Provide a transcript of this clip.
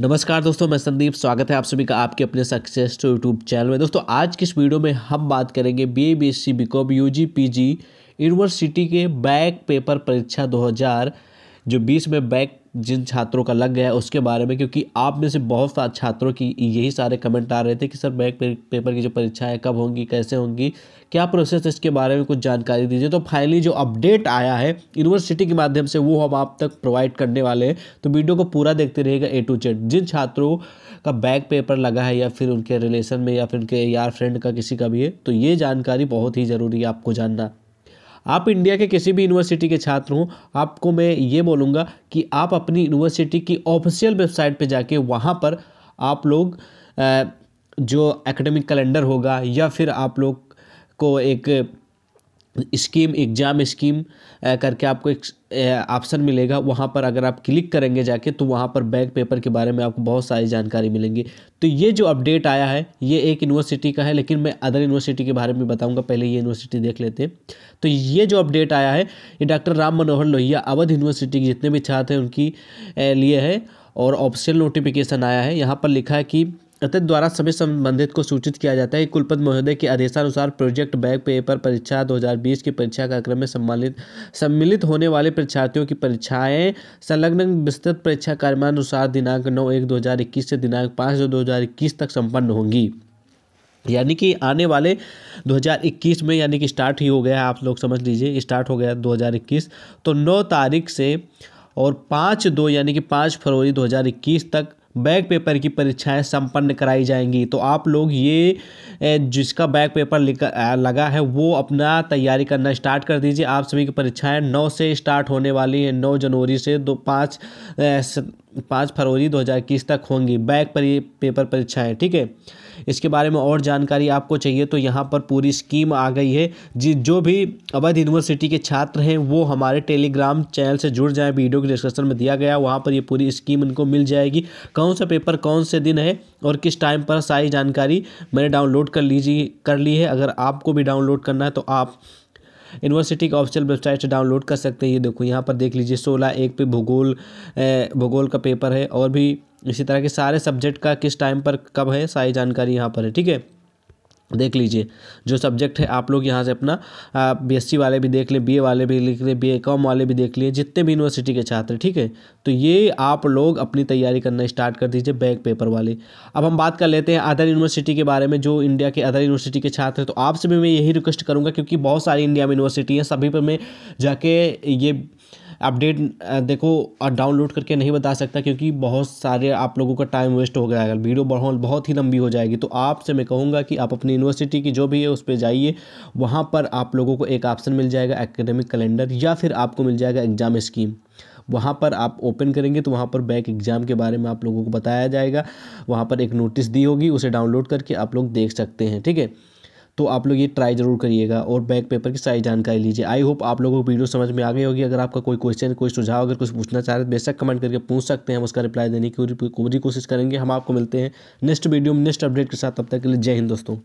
नमस्कार दोस्तों मैं संदीप स्वागत है आप सभी का आपके अपने सक्सेस टू यूट्यूब चैनल में दोस्तों आज की इस वीडियो में हम बात करेंगे B A B S C B com U G P G university के बैक पेपर परीक्षा 2000 जो बीस में बैक जिन छात्रों का लग गया है उसके बारे में क्योंकि आप में से बहुत सारे छात्रों की यही सारे कमेंट आ रहे थे कि सर बैंक पेपर की जो है कब होंगी कैसे होंगी क्या प्रोसेस है इसके बारे में कुछ जानकारी दीजिए तो फाइनली जो अपडेट आया है यूनिवर्सिटी के माध्यम से वो हम आप तक प्रोवाइड करने वाले हैं तो वीडियो को पूरा देखते रहेगा ए टू जेड जिन छात्रों का बैक पेपर लगा है या फिर उनके रिलेशन में या फिर उनके यार फ्रेंड का किसी का भी है तो ये जानकारी बहुत ही ज़रूरी है आपको जानना आप इंडिया के किसी भी यूनिवर्सिटी के छात्र हों आपको मैं ये बोलूँगा कि आप अपनी यूनिवर्सिटी की ऑफिशियल वेबसाइट पर जाके वहाँ पर आप लोग जो एकेडमिक कैलेंडर होगा या फिर आप लोग को एक स्कीम एग्ज़ाम स्कीम करके आपको एक ऑप्शन मिलेगा वहाँ पर अगर आप क्लिक करेंगे जाके तो वहाँ पर बैंक पेपर के बारे में आपको बहुत सारी जानकारी मिलेंगी तो ये जो अपडेट आया है ये एक यूनिवर्सिटी का है लेकिन मैं अदर यूनिवर्सिटी के बारे में बताऊँगा पहले ये यूनिवर्सिटी देख लेते हैं तो ये जो अपडेट आया है ये डॉक्टर राम मनोहर लोहिया अवध यूनिवर्सिटी के जितने भी छात्र हैं उनकी लिए है और ऑप्शनल नोटिफिकेशन आया है यहाँ पर लिखा है कि अतिथि द्वारा सभी संबंधित को सूचित किया जाता है कुलपति महोदय के आदेशानुसार प्रोजेक्ट बैक पेपर परीक्षा 2020 की परीक्षा कार्यक्रम में सम्मानित सम्मिलित होने वाले परीक्षार्थियों की परीक्षाएं संलग्न विस्तृत परीक्षा कार्यक्रमानुसार दिनांक नौ एक दो से दिनांक पाँच दो दो तक सम्पन्न होंगी यानी कि आने वाले 2021 में यानी कि स्टार्ट ही हो गया है आप लोग समझ लीजिए स्टार्ट हो गया 2021 तो 9 तारीख से और 5 दो यानी कि 5 फरवरी 2021 तक बैक पेपर की परीक्षाएं संपन्न कराई जाएंगी तो आप लोग ये जिसका बैक पेपर लगा है वो अपना तैयारी करना स्टार्ट कर दीजिए आप सभी की परीक्षाएं नौ से स्टार्ट होने वाली हैं नौ जनवरी से दो पाँच पाँच फरवरी 2021 तक होंगी बैक पर ये पेपर परीक्षाएँ ठीक है इसके बारे में और जानकारी आपको चाहिए तो यहाँ पर पूरी स्कीम आ गई है जी जो भी अवध यूनिवर्सिटी के छात्र हैं वो हमारे टेलीग्राम चैनल से जुड़ जाएँ वीडियो के डिस्क्रिप्शन में दिया गया वहाँ पर ये पूरी स्कीम इनको मिल जाएगी कौन सा पेपर कौन से दिन है और किस टाइम पर सारी जानकारी मैंने डाउनलोड कर लीजिए कर ली है अगर आपको भी डाउनलोड करना है तो आप यूनिवर्सिटी की ऑफिशियल वेबसाइट से डाउनलोड कर सकते हैं ये देखो यहाँ पर देख लीजिए सोलह एक पे भूगोल भूगोल का पेपर है और भी इसी तरह के सारे सब्जेक्ट का किस टाइम पर कब है सारी जानकारी यहाँ पर है ठीक है देख लीजिए जो सब्जेक्ट है आप लोग यहाँ से अपना बीएससी वाले भी देख लें बीए वाले भी लिख लें बीए कॉम वाले भी देख लिए जितने भी यूनिवर्सिटी के छात्र ठीक है तो ये आप लोग अपनी तैयारी करना स्टार्ट कर दीजिए बैक पेपर वाले अब हम बात कर लेते हैं अदर यूनिवर्सिटी के बारे में जो इंडिया के अदर यूनिवर्सिटी के छात्र हैं तो आपसे भी मैं यही रिक्वेस्ट करूँगा क्योंकि बहुत सारी इंडिया में यूनिवर्सिटी हैं सभी पर मैं जाके ये अपडेट देखो डाउनलोड करके नहीं बता सकता क्योंकि बहुत सारे आप लोगों का टाइम वेस्ट हो गया है वीडियो बहुत बहुत ही लंबी हो जाएगी तो आपसे मैं कहूँगा कि आप अपनी यूनिवर्सिटी की जो भी है उस पर जाइए वहाँ पर आप लोगों को एक ऑप्शन मिल जाएगा एकेडमिक कैलेंडर या फिर आपको मिल जाएगा एग्ज़ाम स्कीम वहाँ पर आप ओपन करेंगे तो वहाँ पर बैक एग्ज़ाम के बारे में आप लोगों को बताया जाएगा वहाँ पर एक नोटिस दी होगी उसे डाउनलोड करके आप लोग देख सकते हैं ठीक है तो आप लोग ये ट्राई ज़रूर करिएगा और बैक पेपर की सारी जानकारी लीजिए आई होप आप लोगों को वीडियो समझ में आ गई होगी अगर आपका कोई क्वेश्चन कोई सुझाव अगर कुछ पूछना चाह रहे तो बेशक कमेंट करके पूछ सकते हैं हम उसका रिप्लाई देने की पूरी कोशिश करेंगे हम आपको मिलते हैं नेक्स्ट वीडियो में नेक्स्ट अपडेट के साथ तब तक के लिए जय हिंद दोस्तों